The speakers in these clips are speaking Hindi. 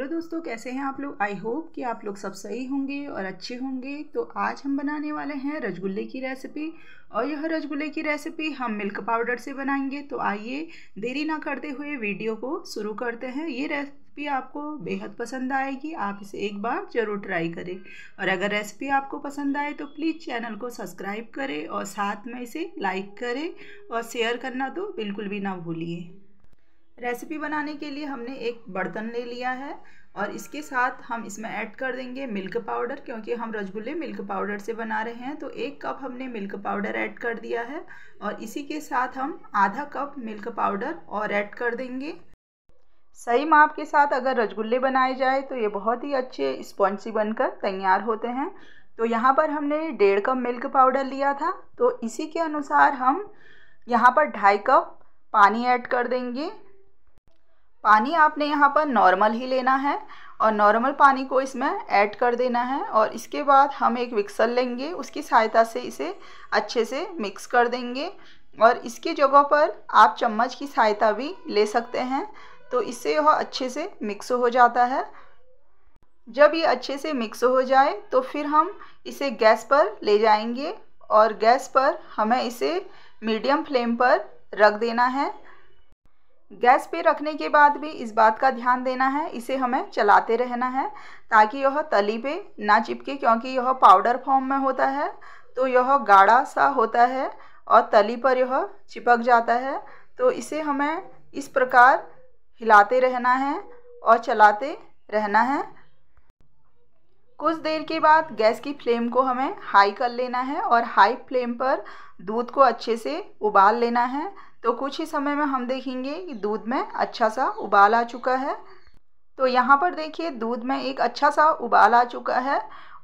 हेलो दोस्तों कैसे हैं आप लोग आई होप कि आप लोग सब सही होंगे और अच्छे होंगे तो आज हम बनाने वाले हैं रसगुल्ले की रेसिपी और यह रसगुल्ले की रेसिपी हम मिल्क पाउडर से बनाएंगे तो आइए देरी ना करते हुए वीडियो को शुरू करते हैं ये रेसिपी आपको बेहद पसंद आएगी आप इसे एक बार ज़रूर ट्राई करें और अगर रेसिपी आपको पसंद आए तो प्लीज़ चैनल को सब्सक्राइब करें और साथ में इसे लाइक करें और शेयर करना तो बिल्कुल भी ना भूलिए रेसिपी बनाने के लिए हमने एक बर्तन ले लिया है और इसके साथ हम इसमें ऐड कर देंगे मिल्क पाउडर क्योंकि हम रसगुल्ले मिल्क पाउडर से बना रहे हैं तो एक कप हमने मिल्क पाउडर ऐड कर दिया है और इसी के साथ हम आधा कप मिल्क पाउडर और ऐड कर देंगे सही माप के साथ अगर रसगुल्ले बनाए जाए तो ये बहुत ही अच्छे स्पॉन्सी बनकर तैयार होते हैं तो यहाँ पर हमने डेढ़ कप मिल्क पाउडर लिया था तो इसी के अनुसार हम यहाँ पर ढाई कप पानी ऐड कर देंगे पानी आपने यहाँ पर नॉर्मल ही लेना है और नॉर्मल पानी को इसमें ऐड कर देना है और इसके बाद हम एक मिक्सर लेंगे उसकी सहायता से इसे अच्छे से मिक्स कर देंगे और इसकी जगह पर आप चम्मच की सहायता भी ले सकते हैं तो इससे यह अच्छे से मिक्स हो जाता है जब ये अच्छे से मिक्स हो जाए तो फिर हम इसे गैस पर ले जाएंगे और गैस पर हमें इसे मीडियम फ्लेम पर रख देना है गैस पे रखने के बाद भी इस बात का ध्यान देना है इसे हमें चलाते रहना है ताकि यह तली पे ना चिपके क्योंकि यह पाउडर फॉर्म में होता है तो यह गाढ़ा सा होता है और तली पर यह चिपक जाता है तो इसे हमें इस प्रकार हिलाते रहना है और चलाते रहना है कुछ देर के बाद गैस की फ्लेम को हमें हाई कर लेना है और हाई फ्लेम पर दूध को अच्छे से उबाल लेना है तो कुछ ही समय में हम देखेंगे कि दूध में अच्छा सा उबाल आ चुका है तो यहाँ पर देखिए दूध में एक अच्छा सा उबाल आ चुका है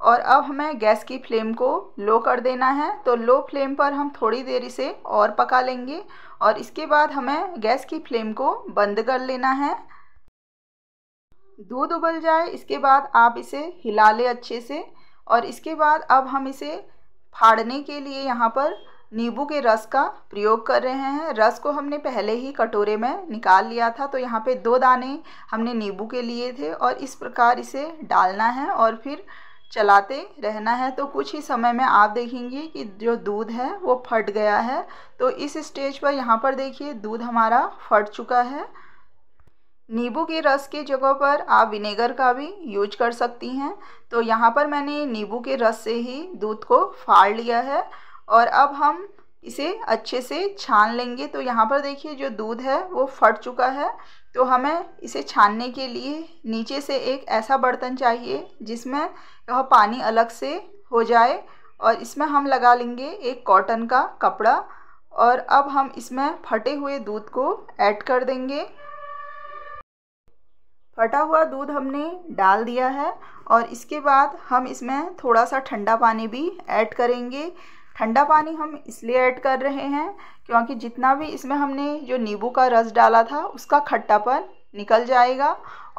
और अब हमें गैस की फ्लेम को लो कर देना है तो लो फ्लेम पर हम थोड़ी देर इसे और पका लेंगे और इसके बाद हमें गैस की फ्लेम को बंद कर लेना है दूध उबल जाए इसके बाद आप इसे हिला लें अच्छे से और इसके बाद अब हम इसे फाड़ने के लिए यहाँ पर नींबू के रस का प्रयोग कर रहे हैं रस को हमने पहले ही कटोरे में निकाल लिया था तो यहाँ पे दो दाने हमने नींबू के लिए थे और इस प्रकार इसे डालना है और फिर चलाते रहना है तो कुछ ही समय में आप देखेंगे कि जो दूध है वो फट गया है तो इस स्टेज पर यहाँ पर देखिए दूध हमारा फट चुका है नींबू के रस के जगह पर आप विनेगर का भी यूज कर सकती हैं तो यहाँ पर मैंने नींबू के रस से ही दूध को फाड़ लिया है और अब हम इसे अच्छे से छान लेंगे तो यहाँ पर देखिए जो दूध है वो फट चुका है तो हमें इसे छानने के लिए नीचे से एक ऐसा बर्तन चाहिए जिसमें वह पानी अलग से हो जाए और इसमें हम लगा लेंगे एक कॉटन का कपड़ा और अब हम इसमें फटे हुए दूध को ऐड कर देंगे फटा हुआ दूध हमने डाल दिया है और इसके बाद हम इसमें थोड़ा सा ठंडा पानी भी ऐड करेंगे ठंडा पानी हम इसलिए ऐड कर रहे हैं क्योंकि जितना भी इसमें हमने जो नींबू का रस डाला था उसका खट्टापन निकल जाएगा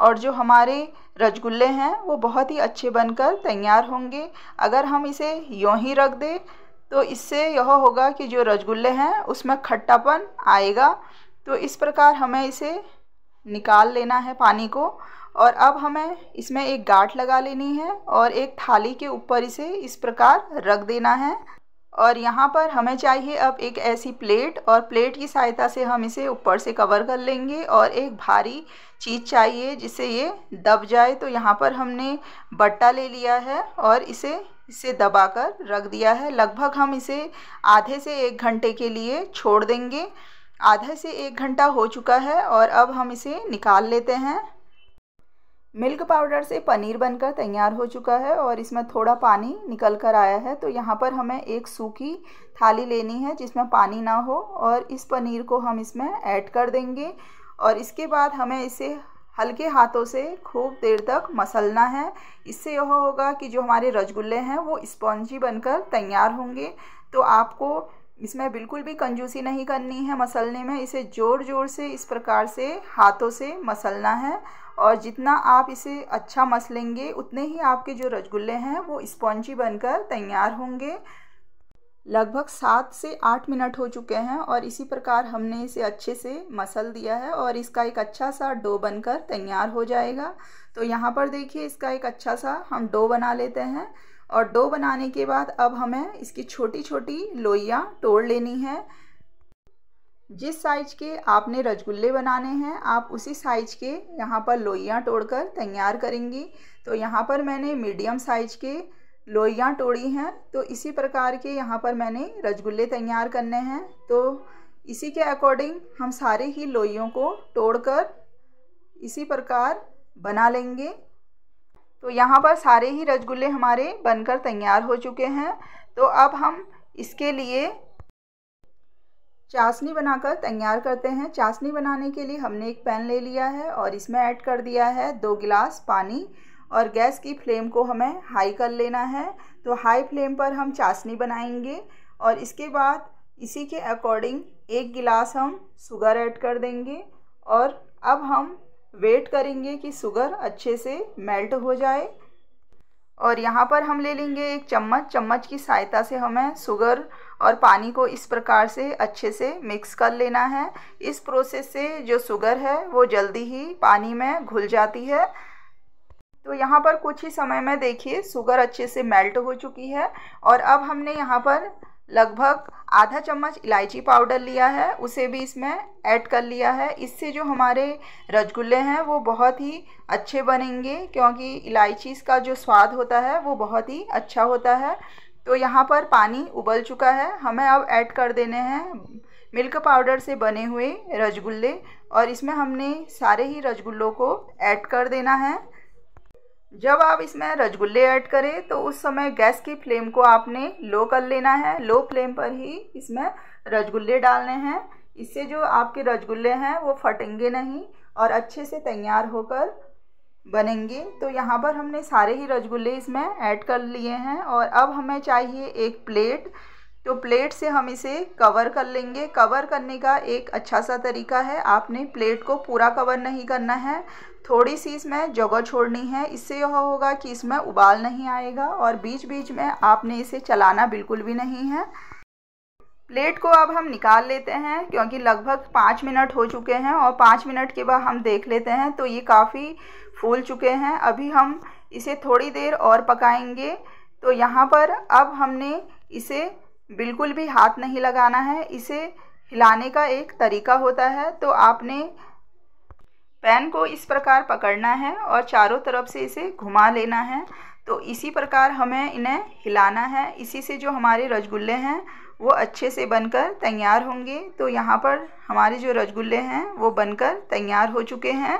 और जो हमारे रसगुल्ले हैं वो बहुत ही अच्छे बनकर तैयार होंगे अगर हम इसे यों ही रख दें तो इससे यह होगा कि जो रसगुल्ले हैं उसमें खट्टापन आएगा तो इस प्रकार हमें इसे निकाल लेना है पानी को और अब हमें इसमें एक गांठ लगा लेनी है और एक थाली के ऊपर इसे इस प्रकार रख देना है और यहाँ पर हमें चाहिए अब एक ऐसी प्लेट और प्लेट की सहायता से हम इसे ऊपर से कवर कर लेंगे और एक भारी चीज़ चाहिए जिससे ये दब जाए तो यहाँ पर हमने बट्टा ले लिया है और इसे इसे दबाकर रख दिया है लगभग हम इसे आधे से एक घंटे के लिए छोड़ देंगे आधे से एक घंटा हो चुका है और अब हम इसे निकाल लेते हैं मिल्क पाउडर से पनीर बनकर तैयार हो चुका है और इसमें थोड़ा पानी निकल कर आया है तो यहाँ पर हमें एक सूखी थाली लेनी है जिसमें पानी ना हो और इस पनीर को हम इसमें ऐड कर देंगे और इसके बाद हमें इसे हल्के हाथों से खूब देर तक मसलना है इससे यह होगा कि जो हमारे रसगुल्ले हैं वो स्पॉन्जी बनकर तैयार होंगे तो आपको इसमें बिल्कुल भी कंजूसी नहीं करनी है मसलने में इसे ज़ोर ज़ोर से इस प्रकार से हाथों से मसलना है और जितना आप इसे अच्छा मसलेंगे उतने ही आपके जो रसगुल्ले हैं वो स्पॉन्जी बनकर तैयार होंगे लगभग सात से आठ मिनट हो चुके हैं और इसी प्रकार हमने इसे अच्छे से मसल दिया है और इसका एक अच्छा सा डो बनकर तैयार हो जाएगा तो यहाँ पर देखिए इसका एक अच्छा सा हम डो बना लेते हैं और डो बनाने के बाद अब हमें इसकी छोटी छोटी लोइयाँ तोड़ लेनी है जिस साइज के आपने रसगुल्ले बनाने हैं आप उसी साइज के यहाँ पर लोइयाँ तोड़कर तैयार करेंगी तो यहाँ पर मैंने मीडियम साइज के लोइयाँ तोड़ी हैं तो इसी प्रकार के यहाँ पर मैंने रसगुल्ले तैयार करने हैं तो इसी के अकॉर्डिंग हम सारे ही लोइयों को तोड़कर इसी प्रकार बना लेंगे तो यहाँ पर सारे ही रसगुल्ले हमारे बनकर तैयार हो चुके हैं तो अब हम इसके लिए चाशनी बनाकर तैयार करते हैं चाशनी बनाने के लिए हमने एक पैन ले लिया है और इसमें ऐड कर दिया है दो गिलास पानी और गैस की फ्लेम को हमें हाई कर लेना है तो हाई फ्लेम पर हम चाशनी बनाएंगे और इसके बाद इसी के अकॉर्डिंग एक गिलास हम शुगर ऐड कर देंगे और अब हम वेट करेंगे कि शुगर अच्छे से मेल्ट हो जाए और यहाँ पर हम ले लेंगे एक चम्मच चम्मच की सहायता से हमें शुगर और पानी को इस प्रकार से अच्छे से मिक्स कर लेना है इस प्रोसेस से जो शुगर है वो जल्दी ही पानी में घुल जाती है तो यहाँ पर कुछ ही समय में देखिए शुगर अच्छे से मेल्ट हो चुकी है और अब हमने यहाँ पर लगभग आधा चम्मच इलायची पाउडर लिया है उसे भी इसमें ऐड कर लिया है इससे जो हमारे रसगुल्ले हैं वो बहुत ही अच्छे बनेंगे क्योंकि इलायची का जो स्वाद होता है वो बहुत ही अच्छा होता है तो यहाँ पर पानी उबल चुका है हमें अब ऐड कर देने हैं मिल्क पाउडर से बने हुए रसगुल्ले और इसमें हमने सारे ही रसगुल्लों को ऐड कर देना है जब आप इसमें रजगुल्ले ऐड करें तो उस समय गैस की फ्लेम को आपने लो कर लेना है लो फ्लेम पर ही इसमें रसगुल्ले डालने हैं इससे जो आपके रसगुल्ले हैं वो फटेंगे नहीं और अच्छे से तैयार होकर बनेंगे तो यहाँ पर हमने सारे ही रसगुल्ले इसमें ऐड कर लिए हैं और अब हमें चाहिए एक प्लेट तो प्लेट से हम इसे कवर कर लेंगे कवर करने का एक अच्छा सा तरीका है आपने प्लेट को पूरा कवर नहीं करना है थोड़ी सी इसमें जगह छोड़नी है इससे यह होगा कि इसमें उबाल नहीं आएगा और बीच बीच में आपने इसे चलाना बिल्कुल भी नहीं है प्लेट को अब हम निकाल लेते हैं क्योंकि लगभग पाँच मिनट हो चुके हैं और पाँच मिनट के बाद हम देख लेते हैं तो ये काफ़ी फूल चुके हैं अभी हम इसे थोड़ी देर और पकाएंगे तो यहाँ पर अब हमने इसे बिल्कुल भी हाथ नहीं लगाना है इसे हिलाने का एक तरीका होता है तो आपने पैन को इस प्रकार पकड़ना है और चारों तरफ से इसे घुमा लेना है तो इसी प्रकार हमें इन्हें हिलाना है इसी से जो हमारे रसगुल्ले हैं वो अच्छे से बनकर तैयार होंगे तो यहाँ पर हमारे जो रसगुल्ले हैं वो बनकर तैयार हो चुके हैं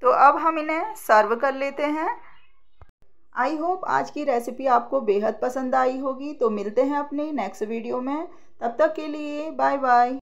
तो अब हम इन्हें सर्व कर लेते हैं आई होप आज की रेसिपी आपको बेहद पसंद आई होगी तो मिलते हैं अपने नेक्स्ट वीडियो में तब तक के लिए बाय बाय